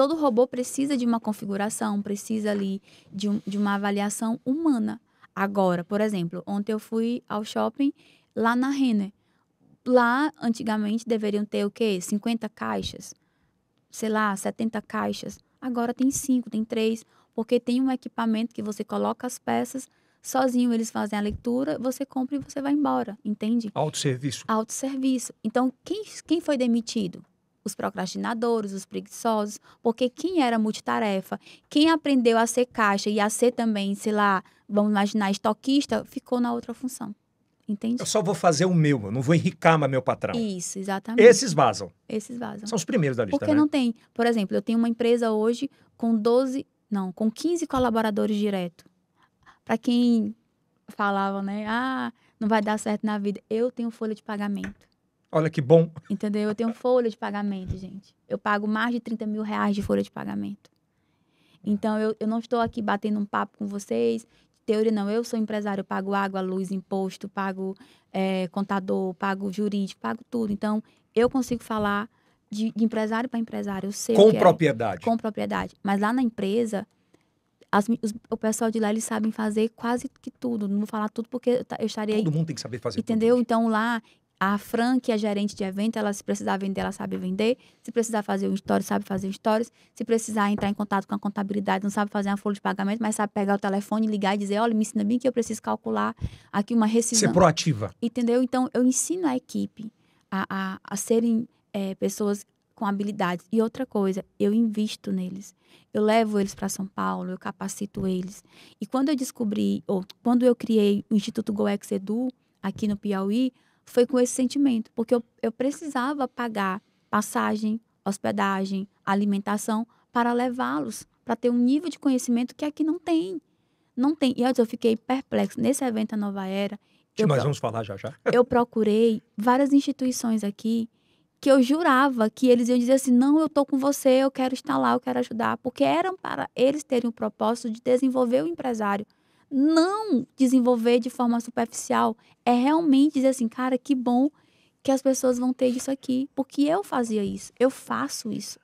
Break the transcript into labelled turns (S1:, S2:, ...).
S1: todo robô precisa de uma configuração, precisa ali de, um, de uma avaliação humana. Agora, por exemplo, ontem eu fui ao shopping lá na Renner. Lá, antigamente, deveriam ter o quê? 50 caixas? Sei lá, 70 caixas. Agora tem 5, tem 3, porque tem um equipamento que você coloca as peças sozinho eles fazem a leitura, você compra e você vai embora, entende? Autosserviço. Autosserviço. Então, quem, quem foi demitido? os procrastinadores, os preguiçosos, porque quem era multitarefa, quem aprendeu a ser caixa e a ser também, sei lá, vamos imaginar, estoquista, ficou na outra função. Entende? Eu só vou fazer o meu, eu não vou enricar meu patrão. Isso, exatamente. Esses vazam. Esses vazam. São os primeiros da lista, Porque né? não tem. Por exemplo, eu tenho uma empresa hoje com 12, não, com 15 colaboradores direto. Para quem falava, né, ah, não vai dar certo na vida, eu tenho folha de pagamento. Olha que bom. Entendeu? Eu tenho folha de pagamento, gente. Eu pago mais de 30 mil reais de folha de pagamento. Então, eu, eu não estou aqui batendo um papo com vocês. Teoria não, eu sou empresário, eu pago água, luz, imposto, pago é, contador, pago jurídico, pago tudo. Então, eu consigo falar de, de empresário para empresário. Eu sei com é. propriedade. É, com propriedade. Mas lá na empresa, as, os, o pessoal de lá, eles sabem fazer quase que tudo. Não vou falar tudo porque eu, eu estaria... Todo mundo tem que saber fazer Entendeu? Tudo. Então, lá, a Fran, que é gerente de evento, ela se precisar vender, ela sabe vender. Se precisar fazer um story, sabe fazer um stories. Se precisar entrar em contato com a contabilidade, não sabe fazer uma folha de pagamento, mas sabe pegar o telefone, ligar e dizer, olha, me ensina bem que eu preciso calcular aqui uma rescisão. Ser proativa. Entendeu? Então, eu ensino a equipe a, a, a serem é, pessoas com habilidades. E outra coisa, eu invisto neles. Eu levo eles para São Paulo, eu capacito eles. E quando eu descobri, ou quando eu criei o Instituto GoEx Edu aqui no Piauí, foi com esse sentimento, porque eu, eu precisava pagar passagem, hospedagem, alimentação para levá-los para ter um nível de conhecimento que aqui não tem. Não tem. E antes eu fiquei perplexo. Nesse evento da Nova Era. Mas vamos falar já já. Eu procurei várias instituições aqui que eu jurava que eles iam dizer assim: não, eu tô com você, eu quero estar lá, eu quero ajudar. Porque eram para eles terem o propósito de desenvolver o empresário não desenvolver de forma superficial, é realmente dizer assim, cara, que bom que as pessoas vão ter isso aqui, porque eu fazia isso, eu faço isso.